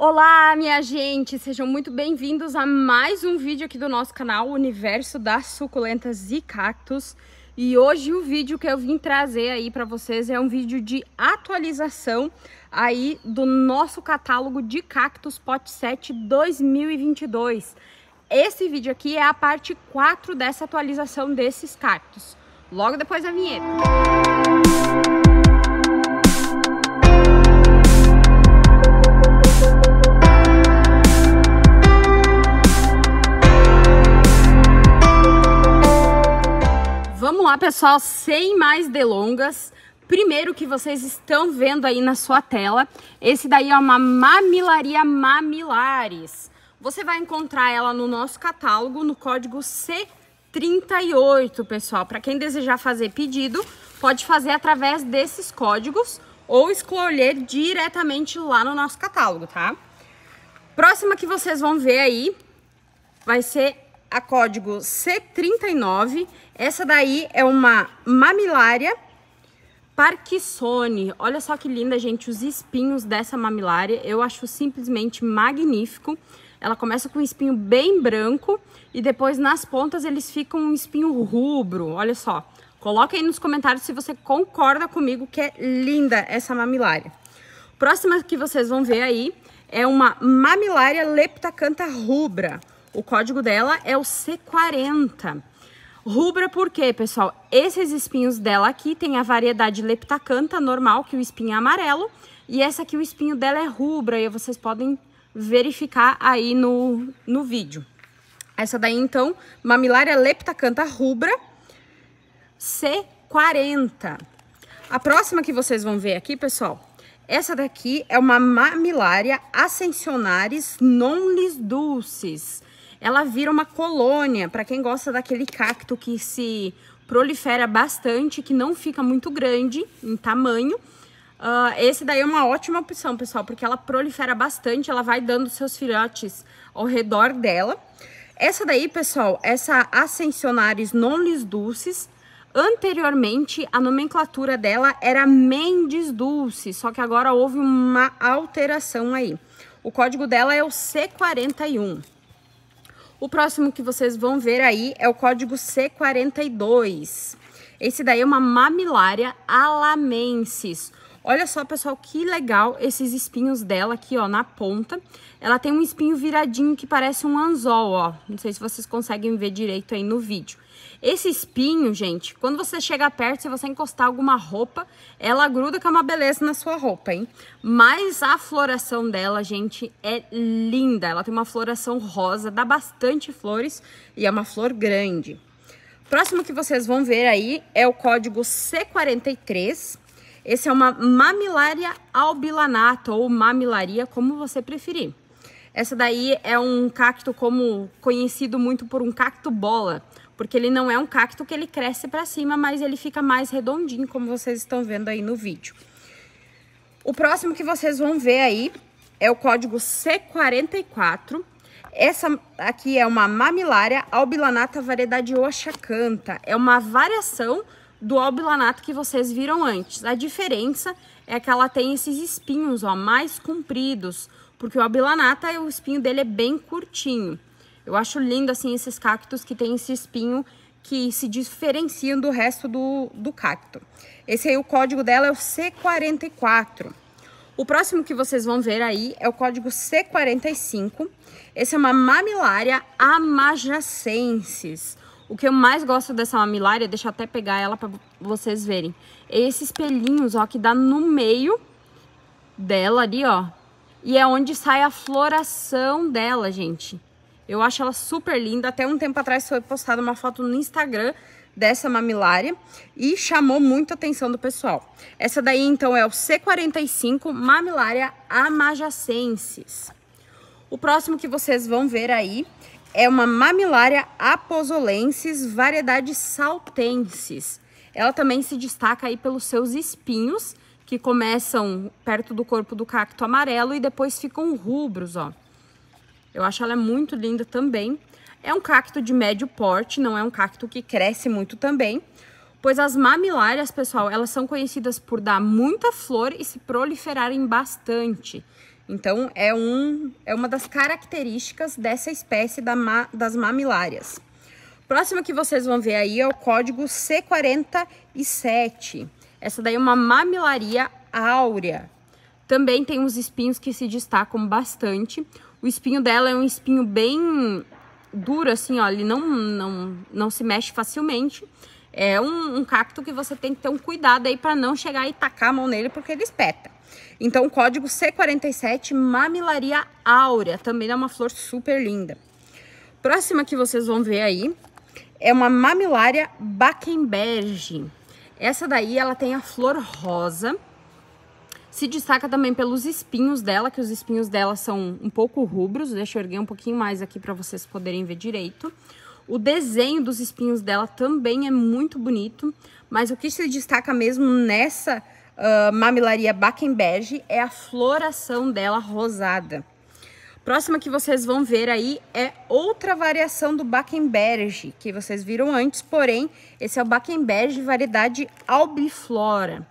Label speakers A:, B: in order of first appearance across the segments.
A: Olá, minha gente! Sejam muito bem-vindos a mais um vídeo aqui do nosso canal Universo das Suculentas e Cactos. E hoje o vídeo que eu vim trazer aí para vocês é um vídeo de atualização aí do nosso catálogo de cactos Pot 7 2022. Esse vídeo aqui é a parte 4 dessa atualização desses cactos. Logo depois da vinheta. Música lá, pessoal, sem mais delongas. Primeiro que vocês estão vendo aí na sua tela, esse daí é uma mamilaria Mamilares. Você vai encontrar ela no nosso catálogo no código C38, pessoal. Para quem desejar fazer pedido, pode fazer através desses códigos ou escolher diretamente lá no nosso catálogo, tá? Próxima que vocês vão ver aí vai ser a código C39. Essa daí é uma mamilária Parkinsone. Olha só que linda, gente, os espinhos dessa mamilária. Eu acho simplesmente magnífico. Ela começa com um espinho bem branco e depois nas pontas eles ficam um espinho rubro. Olha só. Coloca aí nos comentários se você concorda comigo que é linda essa mamilária. Próxima que vocês vão ver aí é uma mamilária leptacanta rubra. O código dela é o C40. Rubra por quê, pessoal? Esses espinhos dela aqui tem a variedade leptacanta normal, que é o espinho é amarelo, e essa aqui o espinho dela é rubra, e vocês podem verificar aí no, no vídeo. Essa daí, então, mamilária é leptacanta rubra, C40. A próxima que vocês vão ver aqui, pessoal, essa daqui é uma mamilária ascensionaris non-lis dulcis ela vira uma colônia, para quem gosta daquele cacto que se prolifera bastante, que não fica muito grande em tamanho. Uh, esse daí é uma ótima opção, pessoal, porque ela prolifera bastante, ela vai dando seus filhotes ao redor dela. Essa daí, pessoal, essa Ascensionaris non-lis dulcis, Anteriormente, a nomenclatura dela era Mendes Dulce, só que agora houve uma alteração aí. O código dela é o C41. O próximo que vocês vão ver aí é o código C42. Esse daí é uma mamilária alamensis. Olha só, pessoal, que legal esses espinhos dela aqui, ó, na ponta. Ela tem um espinho viradinho que parece um anzol, ó. Não sei se vocês conseguem ver direito aí no vídeo. Esse espinho, gente, quando você chega perto, se você encostar alguma roupa, ela gruda que é uma beleza na sua roupa, hein? Mas a floração dela, gente, é linda. Ela tem uma floração rosa, dá bastante flores e é uma flor grande. Próximo que vocês vão ver aí é o código C43. Esse é uma mamilária albilanata ou mamilaria, como você preferir. Essa daí é um cacto como conhecido muito por um cacto bola, porque ele não é um cacto que ele cresce para cima, mas ele fica mais redondinho, como vocês estão vendo aí no vídeo. O próximo que vocês vão ver aí é o código C44. Essa aqui é uma mamilária albilanata variedade Oxacanta. É uma variação do albilanato que vocês viram antes. A diferença é que ela tem esses espinhos, ó, mais compridos, porque o albilanata, o espinho dele é bem curtinho. Eu acho lindo, assim, esses cactos que tem esse espinho que se diferenciam do resto do, do cacto. Esse aí, o código dela é o C44. O próximo que vocês vão ver aí é o código C45. Esse é uma mamilária amajacensis o que eu mais gosto dessa mamilária, deixa eu até pegar ela para vocês verem. Esses pelinhos, ó, que dá no meio dela ali, ó. E é onde sai a floração dela, gente. Eu acho ela super linda. Até um tempo atrás foi postada uma foto no Instagram dessa mamilária e chamou muito a atenção do pessoal. Essa daí, então, é o C45 Mamilária Amajacensis. O próximo que vocês vão ver aí é uma mamilária aposolensis, variedade saltensis. Ela também se destaca aí pelos seus espinhos, que começam perto do corpo do cacto amarelo e depois ficam rubros, ó. Eu acho ela muito linda também. É um cacto de médio porte, não é um cacto que cresce muito também, pois as mamilárias, pessoal, elas são conhecidas por dar muita flor e se proliferarem bastante. Então, é, um, é uma das características dessa espécie da ma, das mamilárias. Próxima que vocês vão ver aí é o código C47. Essa daí é uma mamilaria áurea. Também tem uns espinhos que se destacam bastante. O espinho dela é um espinho bem duro, assim, ó. Ele não, não, não se mexe facilmente. É um, um cacto que você tem que ter um cuidado aí para não chegar e tacar a mão nele porque ele espeta. Então, o código C47, mamilaria áurea, também é uma flor super linda. Próxima que vocês vão ver aí é uma mamilária Bakenberge. Essa daí, ela tem a flor rosa, se destaca também pelos espinhos dela, que os espinhos dela são um pouco rubros. Deixa eu erguer um pouquinho mais aqui para vocês poderem ver direito. O desenho dos espinhos dela também é muito bonito, mas o que se destaca mesmo nessa ah, Mamilaria Bakenberge é a floração dela rosada. Próxima que vocês vão ver aí é outra variação do Bakenberge, que vocês viram antes, porém, esse é o Bakenberge variedade albiflora.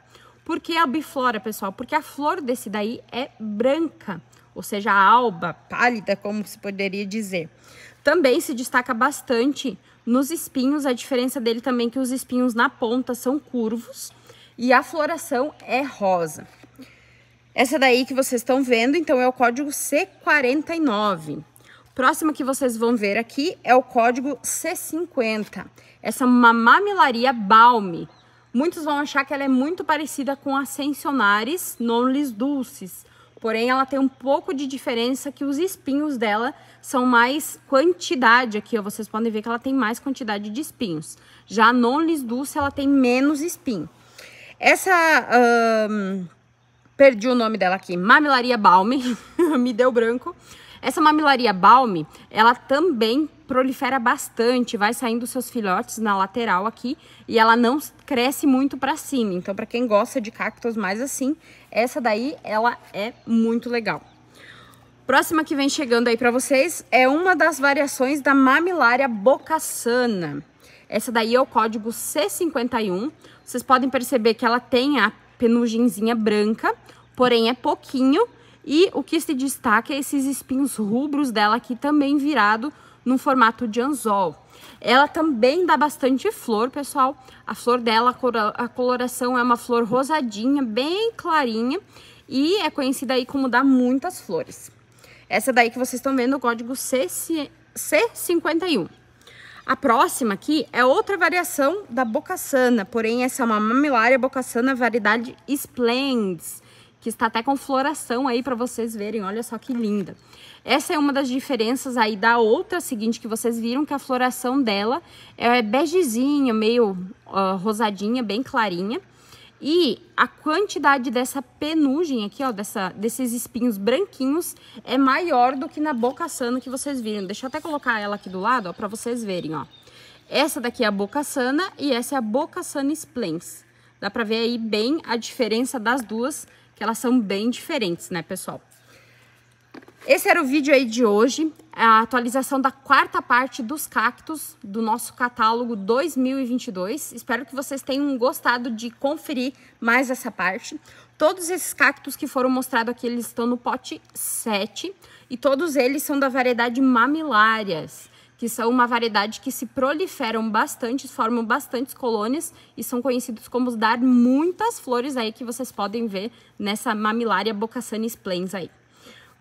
A: Por que albiflora, pessoal? Porque a flor desse daí é branca, ou seja, alba, pálida, como se poderia dizer. Também se destaca bastante nos espinhos, a diferença dele também é que os espinhos na ponta são curvos e a floração é rosa. Essa daí que vocês estão vendo, então, é o código C49. Próxima que vocês vão ver aqui é o código C50. Essa é uma mamilaria balme. Muitos vão achar que ela é muito parecida com a Sensionaris nonlis dulcis, porém ela tem um pouco de diferença que os espinhos dela são mais quantidade aqui, ó, vocês podem ver que ela tem mais quantidade de espinhos. Já a nonlis dulce ela tem menos espinho. Essa. perdi o nome dela aqui. Mamilaria Balme. Me deu branco. Essa mamilaria balme, ela também prolifera bastante, vai saindo seus filhotes na lateral aqui e ela não cresce muito para cima. Então, para quem gosta de cactos mais assim, essa daí ela é muito legal. Próxima que vem chegando aí para vocês é uma das variações da mamilária bocassana. Essa daí é o código C51. Vocês podem perceber que ela tem a penugenzinha branca, porém é pouquinho. E o que se destaca é esses espinhos rubros dela aqui também virado no formato de anzol. Ela também dá bastante flor, pessoal. A flor dela, a coloração é uma flor rosadinha, bem clarinha. E é conhecida aí como dá muitas flores. Essa daí que vocês estão vendo, o código C, C51. A próxima aqui é outra variação da Bocassana, porém essa é uma mamilária Bocassana variedade Splends, que está até com floração aí para vocês verem, olha só que linda. Essa é uma das diferenças aí da outra seguinte que vocês viram, que a floração dela é begezinha, meio uh, rosadinha, bem clarinha. E a quantidade dessa penugem aqui, ó, dessa, desses espinhos branquinhos, é maior do que na boca sana que vocês viram. Deixa eu até colocar ela aqui do lado, ó, pra vocês verem, ó. Essa daqui é a boca sana e essa é a boca sana splens. Dá pra ver aí bem a diferença das duas, que elas são bem diferentes, né, pessoal? Esse era o vídeo aí de hoje, a atualização da quarta parte dos cactos do nosso catálogo 2022. Espero que vocês tenham gostado de conferir mais essa parte. Todos esses cactos que foram mostrados aqui, eles estão no pote 7 e todos eles são da variedade mamilárias, que são uma variedade que se proliferam bastante, formam bastantes colônias e são conhecidos como dar muitas flores aí que vocês podem ver nessa mamilária bocassana splens aí.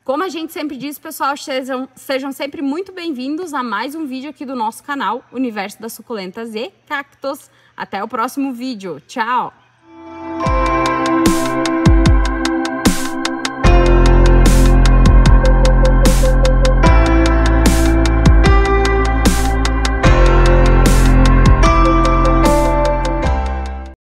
A: Como a gente sempre diz, pessoal, sejam, sejam sempre muito bem-vindos a mais um vídeo aqui do nosso canal Universo das Suculentas e Cactos. Até o próximo vídeo. Tchau!